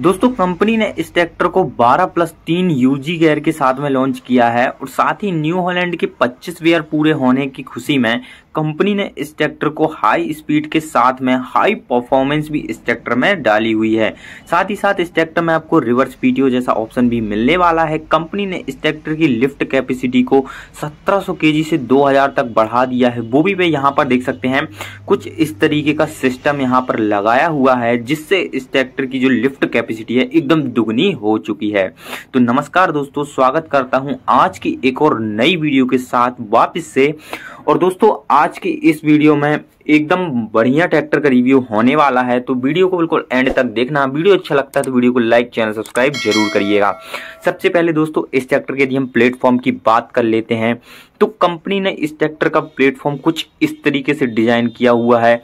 दोस्तों कंपनी ने इस ट्रैक्टर को 12 प्लस तीन यूजी गेयर के साथ में लॉन्च किया है और साथ ही न्यू हॉलैंड के 25 वेयर पूरे होने की खुशी में कंपनी ने इस ट्रैक्टर को हाई स्पीड के साथ में हाई परफॉर्मेंस भी इस ट्रैक्टर में डाली हुई है साथ ही साथ इस ट्रैक्टर में आपको रिवर्स पीटीओ जैसा ऑप्शन भी मिलने वाला है कंपनी ने इस ट्रैक्टर की लिफ्ट कैपेसिटी को 1700 सौ से 2000 तक बढ़ा दिया है वो भी वे यहाँ पर देख सकते हैं कुछ इस तरीके का सिस्टम यहाँ पर लगाया हुआ है जिससे इस ट्रैक्टर की जो लिफ्ट कैपेसिटी है एकदम दुगनी हो चुकी है तो नमस्कार दोस्तों स्वागत करता हूं आज की एक और नई वीडियो के साथ वापस से और दोस्तों आज के इस वीडियो में एकदम बढ़िया ट्रैक्टर का रिव्यू होने वाला है तो वीडियो को बिल्कुल एंड तक देखना वीडियो अच्छा लगता है तो वीडियो को लाइक चैनल सब्सक्राइब जरूर करिएगा सबसे पहले दोस्तों इस ट्रैक्टर के यदि हम प्लेटफॉर्म की बात कर लेते हैं तो कंपनी ने इस ट्रैक्टर का प्लेटफॉर्म कुछ इस तरीके से डिजाइन किया हुआ है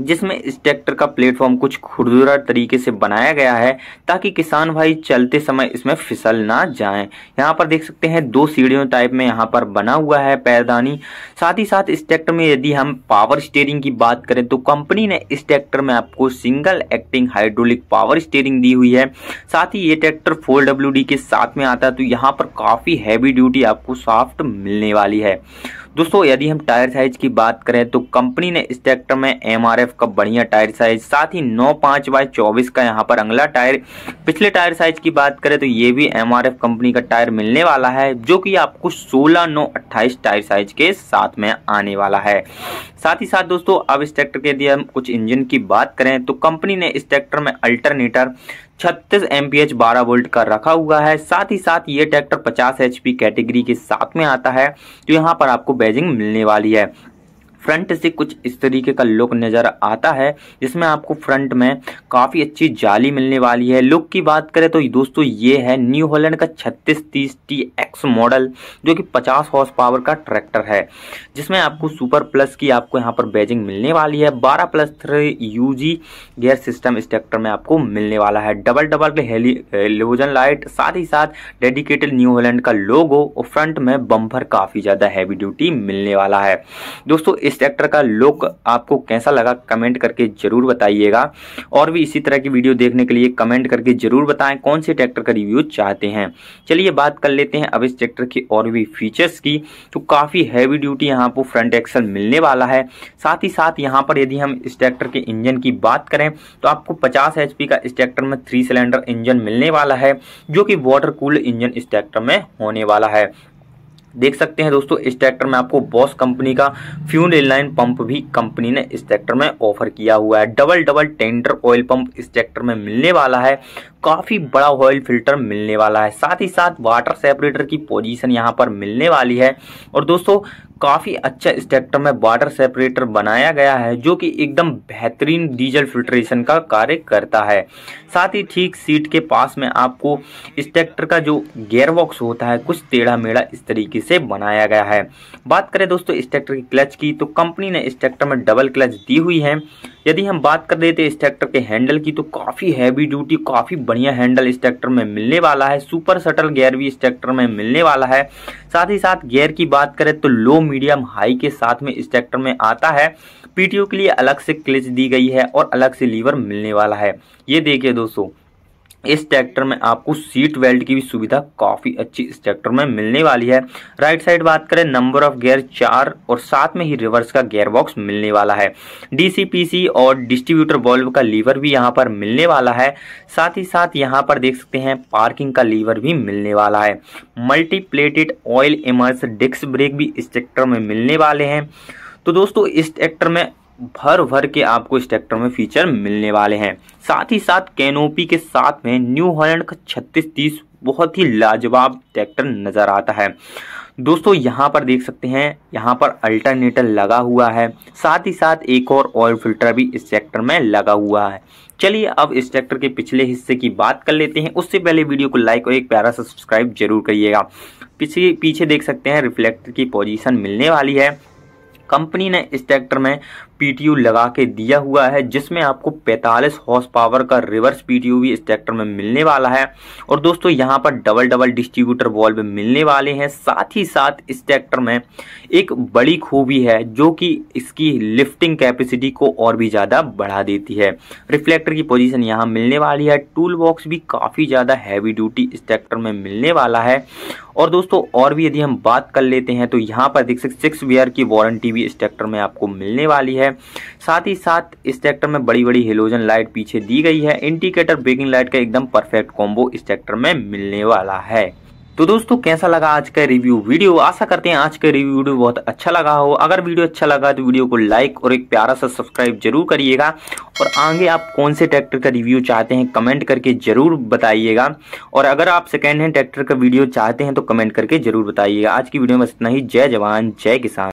जिसमें इस ट्रैक्टर का प्लेटफॉर्म कुछ खुरदुरा तरीके से बनाया गया है ताकि किसान भाई चलते समय इसमें फिसल ना जाएं यहाँ पर देख सकते हैं दो सीढ़ियों टाइप में यहाँ पर बना हुआ है पैरदानी साथ ही साथ इस ट्रैक्टर में यदि हम पावर स्टेयरिंग की बात करें तो कंपनी ने इस ट्रैक्टर में आपको single acting hydraulic power steering दी हुई है साथ ही ये ट्रैक्टर फोर डब्ल्यू के साथ में आता है तो यहाँ पर काफ़ी हैवी ड्यूटी आपको साफ्ट मिलने वाली है दोस्तों यदि हम टायर साइज की बात करें तो कंपनी ने इस ट्रैक्टर में एम का बढ़िया टायर साइज साथ ही नौ पांच बाय चौबीस का यहाँ पर अंगला टायर पिछले टायर साइज की बात करें तो ये भी एम कंपनी का टायर मिलने वाला है जो कि आपको सोलह नौ अट्ठाईस टायर साइज के साथ में आने वाला है साथ ही साथ दोस्तों अब इस ट्रैक्टर के यदि हम कुछ इंजन की बात करें तो कंपनी ने इस ट्रैक्टर में अल्टरनेटर छत्तीस एम पी एच बारह वोल्ट का रखा हुआ है साथ ही साथ ये ट्रैक्टर 50 एच कैटेगरी के साथ में आता है तो यहाँ पर आपको बैजिंग मिलने वाली है फ्रंट से कुछ इस तरीके का लुक नज़र आता है जिसमें आपको फ्रंट में काफ़ी अच्छी जाली मिलने वाली है लुक की बात करें तो दोस्तों ये है न्यू होलैंड का छत्तीस तीस टी एक्स मॉडल जो कि पचास हॉर्स पावर का ट्रैक्टर है जिसमें आपको सुपर प्लस की आपको यहाँ पर बैजिंग मिलने वाली है बारह प्लस थ्री यू गियर सिस्टम इस ट्रैक्टर में आपको मिलने वाला है डबल डबल हेलोजन लाइट साथ ही साथ डेडिकेटेड न्यू होलैंड का लोगो और फ्रंट में बम्फर काफ़ी ज़्यादा हैवी ड्यूटी मिलने वाला है दोस्तों इस इस एक्टर का लुक आपको कैसा लगा कमेंट करके ज़रूर बताइएगा और भी इसी तरह की वीडियो देखने के लिए कमेंट करके ज़रूर बताएं कौन से ट्रैक्टर का रिव्यू चाहते हैं चलिए बात कर लेते हैं अब इस ट्रैक्टर के और भी फीचर्स की तो काफ़ी हैवी ड्यूटी यहाँ पर फ्रंट एक्सल मिलने वाला है साथ ही साथ यहाँ पर यदि हम इस ट्रैक्टर के इंजन की बात करें तो आपको पचास एच का इस ट्रैक्टर में थ्री सिलेंडर इंजन मिलने वाला है जो कि वाटर कूल इंजन इस ट्रैक्टर में होने वाला है देख सकते हैं दोस्तों इस ट्रैक्टर में आपको बॉस कंपनी का फ्यूल इनलाइन पंप भी कंपनी ने इस ट्रैक्टर में ऑफर किया हुआ है double double tandem oil pump इस ट्रैक्टर में मिलने वाला है काफ़ी बड़ा ऑयल फिल्टर मिलने वाला है साथ ही साथ वाटर सेपरेटर की पोजीशन यहाँ पर मिलने वाली है और दोस्तों काफ़ी अच्छा स्टेक्टर में वाटर सेपरेटर बनाया गया है जो कि एकदम बेहतरीन डीजल फिल्ट्रेशन का कार्य करता है साथ ही ठीक सीट के पास में आपको इस ट्रैक्टर का जो गेयरबॉक्स होता है कुछ टेढ़ा मेढ़ा इस तरीके से बनाया गया है बात करें दोस्तों स्टेक्टर की क्लच की तो कंपनी ने इस में डबल क्लच दी हुई है यदि हम बात कर देते इस के हैंडल की तो काफ़ी हैवी ड्यूटी काफ़ी बढ़िया हैंडल इस ट्रैक्टर में मिलने वाला है सुपर सटल गेयर भी इस ट्रैक्टर में मिलने वाला है साथ ही साथ गेयर की बात करें तो लो मीडियम हाई के साथ में इस ट्रैक्टर में आता है पीटीओ के लिए अलग से क्लिच दी गई है और अलग से लीवर मिलने वाला है ये देखिए दोस्तों इस ट्रैक्टर में आपको सीट बेल्ट की भी सुविधा काफ़ी अच्छी इस ट्रैक्टर में मिलने वाली है राइट साइड बात करें नंबर ऑफ गियर चार और साथ में ही रिवर्स का गियर बॉक्स मिलने वाला है डीसीपीसी और डिस्ट्रीब्यूटर बल्ब का लीवर भी यहाँ पर मिलने वाला है साथ ही साथ यहाँ पर देख सकते हैं पार्किंग का लीवर भी मिलने वाला है multiplated oil immersed disc brake भी इस ट्रैक्टर में मिलने वाले हैं तो दोस्तों इस ट्रैक्टर में भर भर के आपको इस ट्रैक्टर में फीचर मिलने वाले हैं साथ ही साथ कैनोपी के साथ में न्यू हॉलैंड का छत्तीस बहुत ही लाजवाब ट्रैक्टर नज़र आता है दोस्तों यहाँ पर देख सकते हैं यहाँ पर अल्टरनेटर लगा हुआ है साथ ही साथ एक और ऑयल फिल्टर भी इस ट्रैक्टर में लगा हुआ है चलिए अब इस ट्रैक्टर के पिछले हिस्से की बात कर लेते हैं उससे पहले वीडियो को लाइक और एक प्यारा सब्सक्राइब जरूर करिएगा पीछे पीछे देख सकते हैं रिफ्लेक्टर की पोजिशन मिलने वाली है कंपनी ने इस ट्रैक्टर में पीटीयू लगा के दिया हुआ है जिसमें आपको 45 हॉर्स पावर का रिवर्स पीटीयू भी इस ट्रैक्टर में मिलने वाला है और दोस्तों यहाँ पर डबल डबल डिस्ट्रीब्यूटर वॉल्व मिलने वाले हैं साथ ही साथ इस ट्रैक्टर में एक बड़ी खूबी है जो कि इसकी लिफ्टिंग कैपेसिटी को और भी ज़्यादा बढ़ा देती है रिफ्लेक्टर की पोजीशन यहाँ मिलने वाली है टूल बॉक्स भी काफ़ी ज़्यादा हैवी ड्यूटी इस ट्रैक्टर में मिलने वाला है और दोस्तों और भी यदि हम बात कर लेते हैं तो यहाँ पर देख सकते सिक्स वेयर की वारंटी भी इस ट्रैक्टर में आपको मिलने वाली है है साथ ही साथ इस ट्रैक्टर में बड़ी बड़ी हेलोजन लाइट पीछे दी गई है इंडिकेटर ब्रेकिंग लाइट का एकदम परफेक्ट कॉम्बो इस ट्रैक्टर में मिलने वाला है तो दोस्तों कैसा लगा आज का रिव्यू वीडियो आशा करते हैं आज का रिव्यू वीडियो बहुत अच्छा लगा हो अगर वीडियो अच्छा लगा तो वीडियो को लाइक और एक प्यारा सा सब्सक्राइब जरूर करिएगा और आगे आप कौन से ट्रैक्टर का रिव्यू चाहते हैं कमेंट करके जरूर बताइएगा और अगर आप सेकेंड हैंड ट्रैक्टर का वीडियो चाहते हैं तो कमेंट करके जरूर बताइएगा आज की वीडियो में इतना ही जय जवान जय किसान